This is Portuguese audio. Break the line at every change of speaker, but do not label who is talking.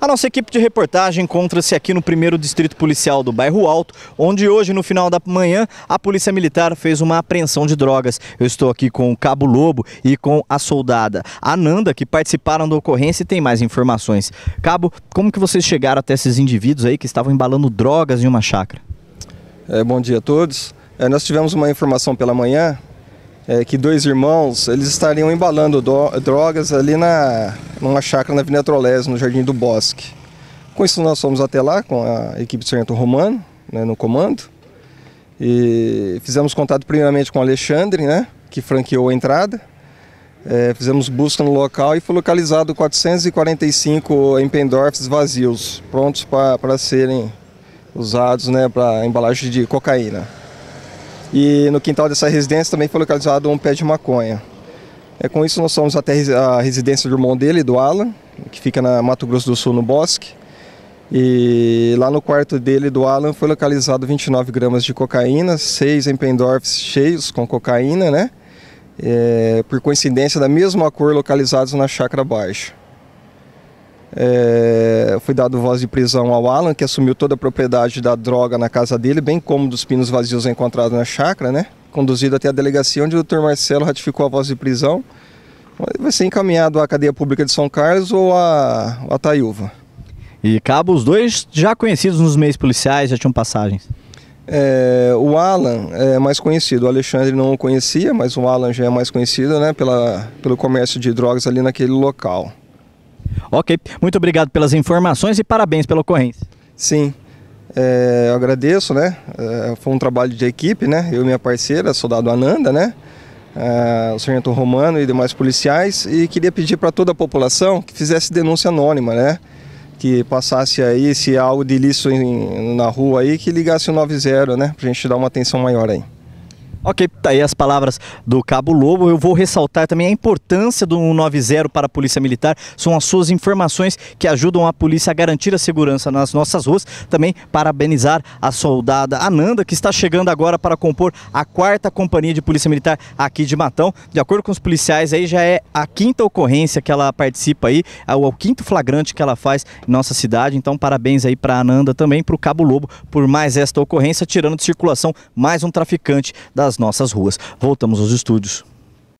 A nossa equipe de reportagem encontra-se aqui no primeiro distrito policial do bairro Alto, onde hoje, no final da manhã, a Polícia Militar fez uma apreensão de drogas. Eu estou aqui com o Cabo Lobo e com a soldada Ananda, que participaram da ocorrência e tem mais informações. Cabo, como que vocês chegaram até esses indivíduos aí que estavam embalando drogas em uma chácara?
É, bom dia a todos. É, nós tivemos uma informação pela manhã é, que dois irmãos eles estariam embalando drogas ali na numa chácara na Avenida Trolés, no Jardim do Bosque. Com isso nós fomos até lá com a equipe do Sargento Romano, né, no comando, e fizemos contato primeiramente com o Alexandre, né, que franqueou a entrada. É, fizemos busca no local e foi localizado 445 empendorfes vazios, prontos para serem usados né, para embalagem de cocaína. E no quintal dessa residência também foi localizado um pé de maconha. É, com isso, nós fomos até a residência do irmão dele, do Alan, que fica na Mato Grosso do Sul, no bosque. E lá no quarto dele, do Alan, foi localizado 29 gramas de cocaína, seis Empendorfs cheios com cocaína, né? É, por coincidência, da mesma cor localizados na chácara baixa. É, foi dado voz de prisão ao Alan, que assumiu toda a propriedade da droga na casa dele, bem como dos pinos vazios encontrados na chácara, né? Conduzido até a delegacia, onde o doutor Marcelo ratificou a voz de prisão. Vai ser encaminhado à cadeia pública de São Carlos ou à, à Taiúva.
E cabo, os dois já conhecidos nos meios policiais, já tinham passagens?
É, o Alan é mais conhecido, o Alexandre não o conhecia, mas o Alan já é mais conhecido né, pela, pelo comércio de drogas ali naquele local. Ok, muito obrigado pelas informações e parabéns pela ocorrência. Sim, é, eu agradeço, né? É, foi um trabalho de equipe, né? Eu e minha parceira, soldado Ananda, né? É, o sargento Romano e demais policiais. E queria pedir para toda a população que fizesse denúncia anônima, né? Que passasse aí, se há algo de ilícito na rua aí, que ligasse o 90, né? Para a gente dar uma atenção maior aí. Ok, tá aí as palavras do Cabo Lobo. Eu vou
ressaltar também a importância do 190 para a Polícia Militar. São as suas informações que ajudam a polícia a garantir a segurança nas nossas ruas. Também parabenizar a soldada Ananda, que está chegando agora para compor a quarta companhia de Polícia Militar aqui de Matão. De acordo com os policiais, aí já é a quinta ocorrência que ela participa aí, é o quinto flagrante que ela faz em nossa cidade. Então, parabéns aí para Ananda também, para o Cabo Lobo, por mais esta ocorrência, tirando de circulação mais um traficante das às nossas ruas. Voltamos aos estúdios.